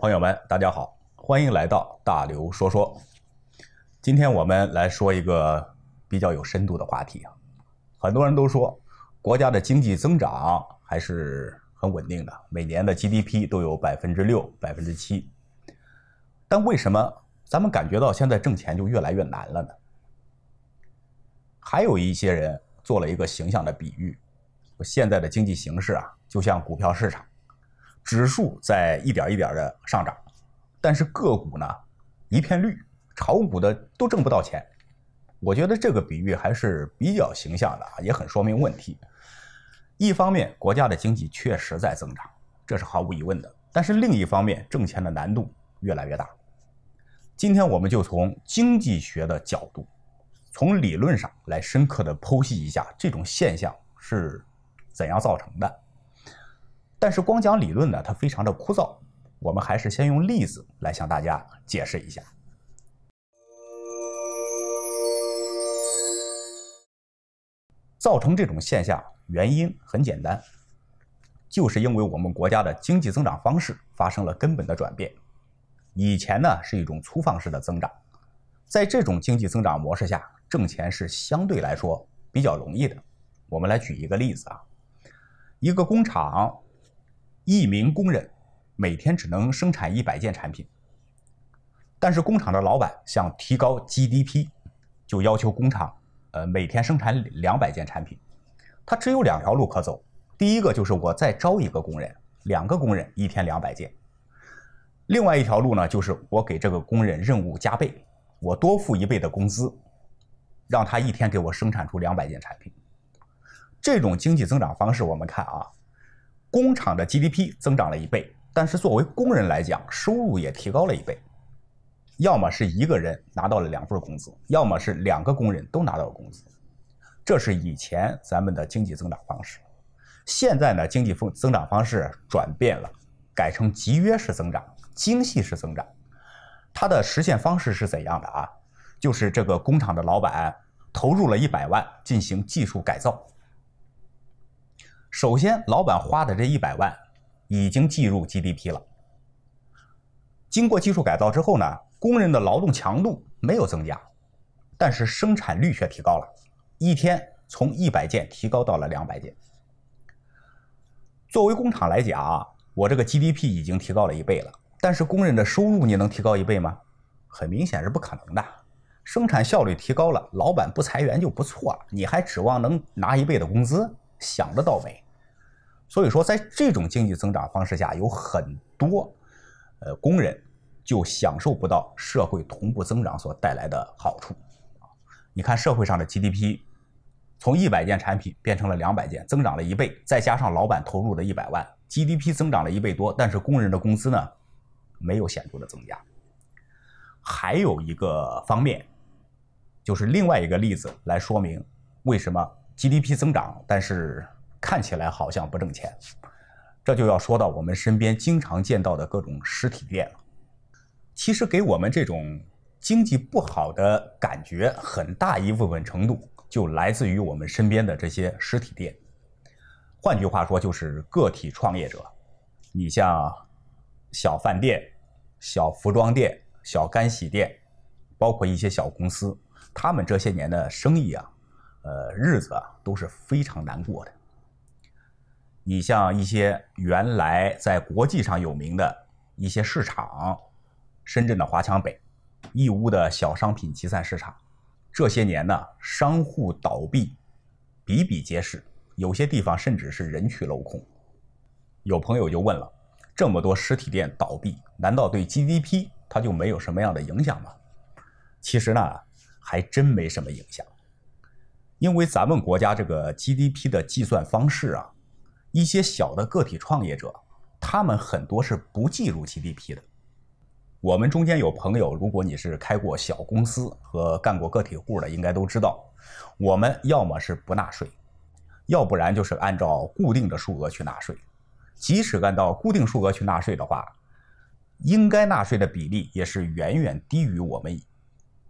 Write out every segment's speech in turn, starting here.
朋友们，大家好，欢迎来到大刘说说。今天我们来说一个比较有深度的话题啊。很多人都说，国家的经济增长还是很稳定的，每年的 GDP 都有百分之六、百分之七。但为什么咱们感觉到现在挣钱就越来越难了呢？还有一些人做了一个形象的比喻，说现在的经济形势啊，就像股票市场。指数在一点一点的上涨，但是个股呢一片绿，炒股的都挣不到钱。我觉得这个比喻还是比较形象的，也很说明问题。一方面，国家的经济确实在增长，这是毫无疑问的；但是另一方面，挣钱的难度越来越大。今天，我们就从经济学的角度，从理论上来深刻的剖析一下这种现象是怎样造成的。但是光讲理论呢，它非常的枯燥。我们还是先用例子来向大家解释一下。造成这种现象原因很简单，就是因为我们国家的经济增长方式发生了根本的转变。以前呢是一种粗放式的增长，在这种经济增长模式下，挣钱是相对来说比较容易的。我们来举一个例子啊，一个工厂。一名工人每天只能生产一百件产品，但是工厂的老板想提高 GDP，就要求工厂呃每天生产两百件产品。他只有两条路可走，第一个就是我再招一个工人，两个工人一天两百件；另外一条路呢，就是我给这个工人任务加倍，我多付一倍的工资，让他一天给我生产出两百件产品。这种经济增长方式，我们看啊。工厂的 GDP 增长了一倍，但是作为工人来讲，收入也提高了一倍。要么是一个人拿到了两份工资，要么是两个工人都拿到了工资。这是以前咱们的经济增长方式。现在呢，经济增增长方式转变了，改成集约式增长、精细式增长。它的实现方式是怎样的啊？就是这个工厂的老板投入了一百万进行技术改造。首先，老板花的这一百万已经计入 GDP 了。经过技术改造之后呢，工人的劳动强度没有增加，但是生产率却提高了，一天从一百件提高到了两百件。作为工厂来讲啊，我这个 GDP 已经提高了一倍了，但是工人的收入你能提高一倍吗？很明显是不可能的。生产效率提高了，老板不裁员就不错了，你还指望能拿一倍的工资？想得到美，所以说，在这种经济增长方式下，有很多，呃，工人就享受不到社会同步增长所带来的好处。你看，社会上的 GDP 从一百件产品变成了两百件，增长了一倍，再加上老板投入的一百万，GDP 增长了一倍多，但是工人的工资呢，没有显著的增加。还有一个方面，就是另外一个例子来说明为什么。GDP 增长，但是看起来好像不挣钱，这就要说到我们身边经常见到的各种实体店了。其实给我们这种经济不好的感觉，很大一部分程度就来自于我们身边的这些实体店。换句话说，就是个体创业者。你像小饭店、小服装店、小干洗店，包括一些小公司，他们这些年的生意啊。呃，日子啊，都是非常难过的。你像一些原来在国际上有名的一些市场，深圳的华强北、义乌的小商品集散市场，这些年呢，商户倒闭比比皆是，有些地方甚至是人去楼空。有朋友就问了：这么多实体店倒闭，难道对 GDP 它就没有什么样的影响吗？其实呢，还真没什么影响。因为咱们国家这个 GDP 的计算方式啊，一些小的个体创业者，他们很多是不计入 GDP 的。我们中间有朋友，如果你是开过小公司和干过个体户的，应该都知道，我们要么是不纳税，要不然就是按照固定的数额去纳税。即使按照固定数额去纳税的话，应该纳税的比例也是远远低于我们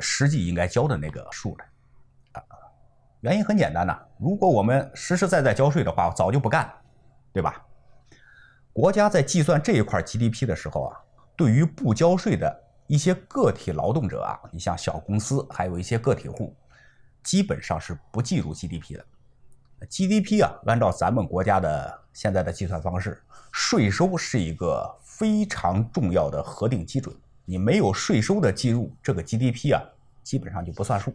实际应该交的那个数的。原因很简单呐，如果我们实实在在交税的话，早就不干了，对吧？国家在计算这一块 GDP 的时候啊，对于不交税的一些个体劳动者啊，你像小公司，还有一些个体户，基本上是不计入 GDP 的。GDP 啊，按照咱们国家的现在的计算方式，税收是一个非常重要的核定基准。你没有税收的计入，这个 GDP 啊，基本上就不算数。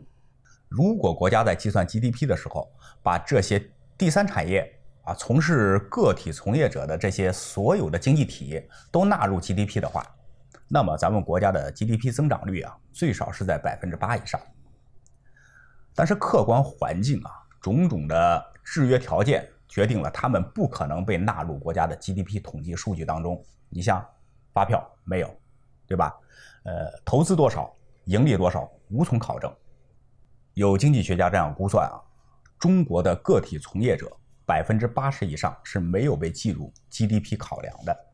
如果国家在计算 GDP 的时候，把这些第三产业啊，从事个体从业者的这些所有的经济体都纳入 GDP 的话，那么咱们国家的 GDP 增长率啊，最少是在百分之八以上。但是客观环境啊，种种的制约条件决定了他们不可能被纳入国家的 GDP 统计数据当中。你像发票没有，对吧？呃，投资多少，盈利多少，无从考证。有经济学家这样估算啊，中国的个体从业者百分之八十以上是没有被计入 GDP 考量的。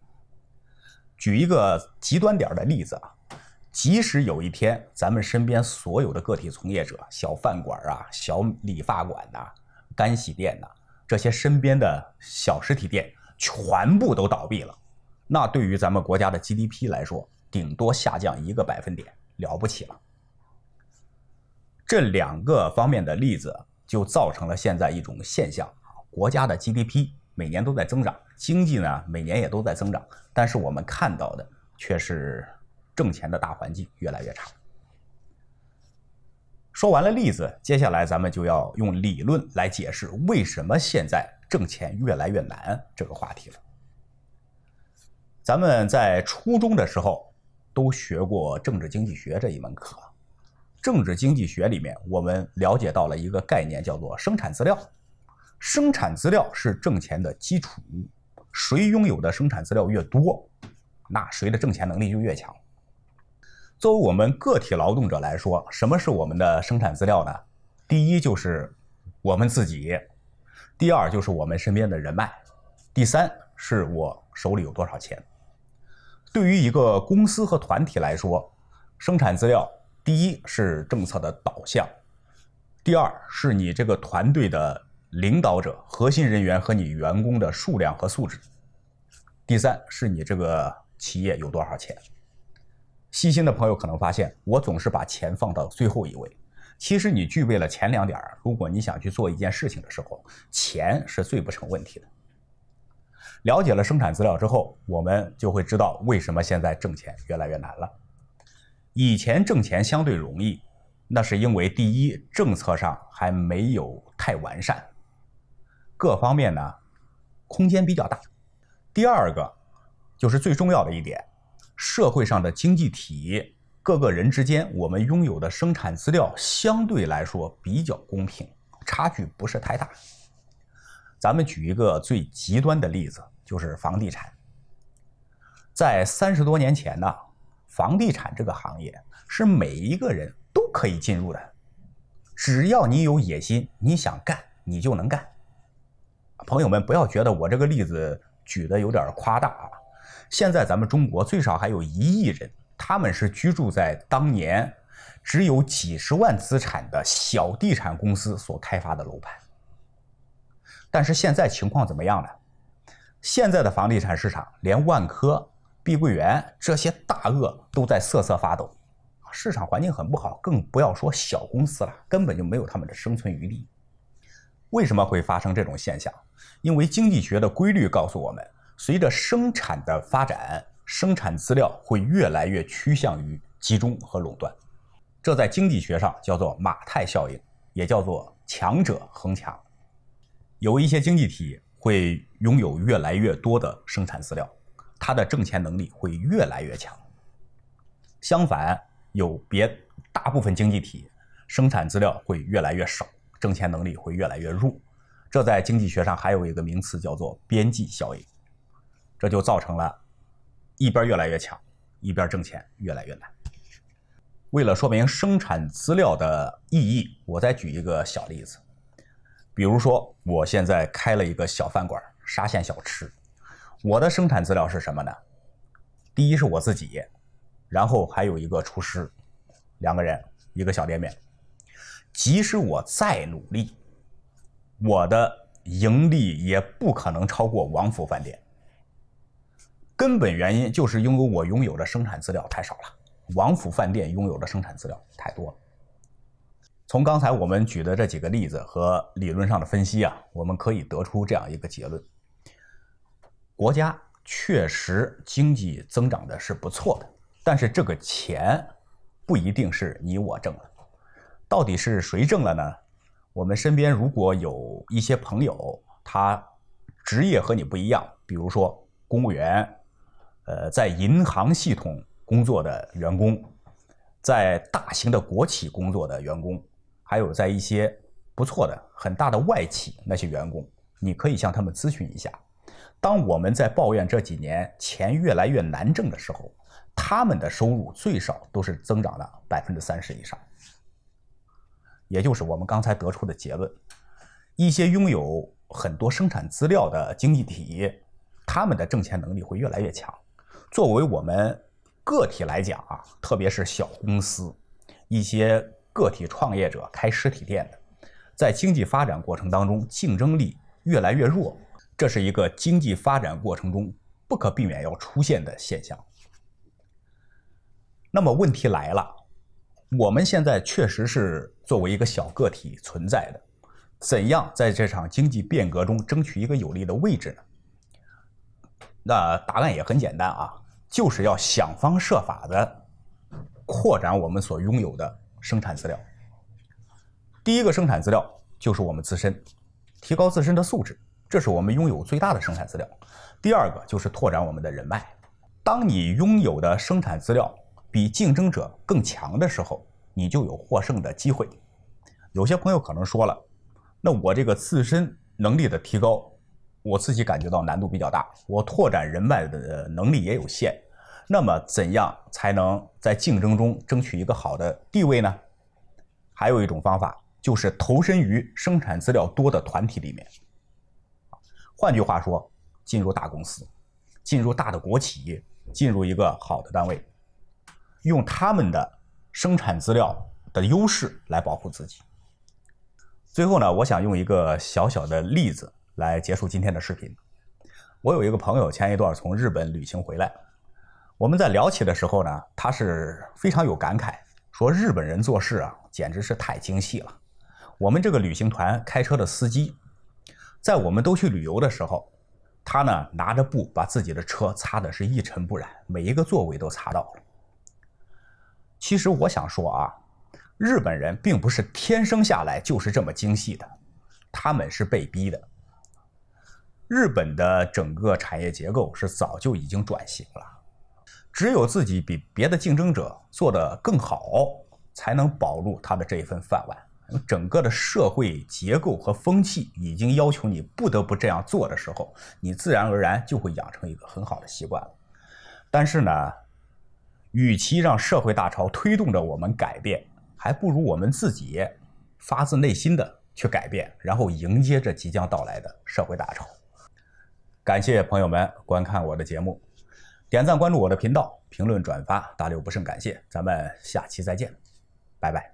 举一个极端点的例子啊，即使有一天咱们身边所有的个体从业者，小饭馆啊、小理发馆呐、干洗店呐，这些身边的小实体店全部都倒闭了，那对于咱们国家的 GDP 来说，顶多下降一个百分点了不起了。这两个方面的例子，就造成了现在一种现象：国家的 GDP 每年都在增长，经济呢每年也都在增长，但是我们看到的却是挣钱的大环境越来越差。说完了例子，接下来咱们就要用理论来解释为什么现在挣钱越来越难这个话题了。咱们在初中的时候都学过政治经济学这一门课。政治经济学里面，我们了解到了一个概念，叫做生产资料。生产资料是挣钱的基础，谁拥有的生产资料越多，那谁的挣钱能力就越强。作为我们个体劳动者来说，什么是我们的生产资料呢？第一就是我们自己，第二就是我们身边的人脉，第三是我手里有多少钱。对于一个公司和团体来说，生产资料。第一是政策的导向，第二是你这个团队的领导者、核心人员和你员工的数量和素质，第三是你这个企业有多少钱。细心的朋友可能发现，我总是把钱放到最后一位。其实你具备了前两点，如果你想去做一件事情的时候，钱是最不成问题的。了解了生产资料之后，我们就会知道为什么现在挣钱越来越难了。以前挣钱相对容易，那是因为第一，政策上还没有太完善，各方面呢，空间比较大；第二个，就是最重要的一点，社会上的经济体各个人之间，我们拥有的生产资料相对来说比较公平，差距不是太大。咱们举一个最极端的例子，就是房地产，在三十多年前呢。房地产这个行业是每一个人都可以进入的，只要你有野心，你想干你就能干。朋友们，不要觉得我这个例子举的有点夸大啊！现在咱们中国最少还有一亿人，他们是居住在当年只有几十万资产的小地产公司所开发的楼盘。但是现在情况怎么样呢？现在的房地产市场连万科。碧桂园这些大鳄都在瑟瑟发抖，市场环境很不好，更不要说小公司了，根本就没有他们的生存余地。为什么会发生这种现象？因为经济学的规律告诉我们，随着生产的发展，生产资料会越来越趋向于集中和垄断，这在经济学上叫做马太效应，也叫做强者恒强。有一些经济体会拥有越来越多的生产资料。它的挣钱能力会越来越强。相反，有别大部分经济体，生产资料会越来越少，挣钱能力会越来越弱。这在经济学上还有一个名词叫做边际效应，这就造成了一边越来越强，一边挣钱越来越难。为了说明生产资料的意义，我再举一个小例子，比如说我现在开了一个小饭馆，沙县小吃。我的生产资料是什么呢？第一是我自己，然后还有一个厨师，两个人一个小店面。即使我再努力，我的盈利也不可能超过王府饭店。根本原因就是因为我拥有的生产资料太少了，王府饭店拥有的生产资料太多了。从刚才我们举的这几个例子和理论上的分析啊，我们可以得出这样一个结论。国家确实经济增长的是不错的，但是这个钱不一定是你我挣的，到底是谁挣了呢？我们身边如果有一些朋友，他职业和你不一样，比如说公务员，呃，在银行系统工作的员工，在大型的国企工作的员工，还有在一些不错的、很大的外企那些员工，你可以向他们咨询一下。当我们在抱怨这几年钱越来越难挣的时候，他们的收入最少都是增长了百分之三十以上。也就是我们刚才得出的结论：一些拥有很多生产资料的经济体，他们的挣钱能力会越来越强。作为我们个体来讲啊，特别是小公司、一些个体创业者开实体店的，在经济发展过程当中，竞争力越来越弱。这是一个经济发展过程中不可避免要出现的现象。那么问题来了，我们现在确实是作为一个小个体存在的，怎样在这场经济变革中争取一个有利的位置呢？那答案也很简单啊，就是要想方设法的扩展我们所拥有的生产资料。第一个生产资料就是我们自身，提高自身的素质。这是我们拥有最大的生产资料。第二个就是拓展我们的人脉。当你拥有的生产资料比竞争者更强的时候，你就有获胜的机会。有些朋友可能说了，那我这个自身能力的提高，我自己感觉到难度比较大，我拓展人脉的能力也有限。那么怎样才能在竞争中争取一个好的地位呢？还有一种方法就是投身于生产资料多的团体里面。换句话说，进入大公司，进入大的国企，进入一个好的单位，用他们的生产资料的优势来保护自己。最后呢，我想用一个小小的例子来结束今天的视频。我有一个朋友前一段从日本旅行回来，我们在聊起的时候呢，他是非常有感慨，说日本人做事啊，简直是太精细了。我们这个旅行团开车的司机。在我们都去旅游的时候，他呢拿着布把自己的车擦的是一尘不染，每一个座位都擦到了。其实我想说啊，日本人并不是天生下来就是这么精细的，他们是被逼的。日本的整个产业结构是早就已经转型了，只有自己比别的竞争者做的更好，才能保住他的这一份饭碗。整个的社会结构和风气已经要求你不得不这样做的时候，你自然而然就会养成一个很好的习惯了。但是呢，与其让社会大潮推动着我们改变，还不如我们自己发自内心的去改变，然后迎接这即将到来的社会大潮。感谢朋友们观看我的节目，点赞、关注我的频道，评论、转发，大刘不胜感谢。咱们下期再见，拜拜。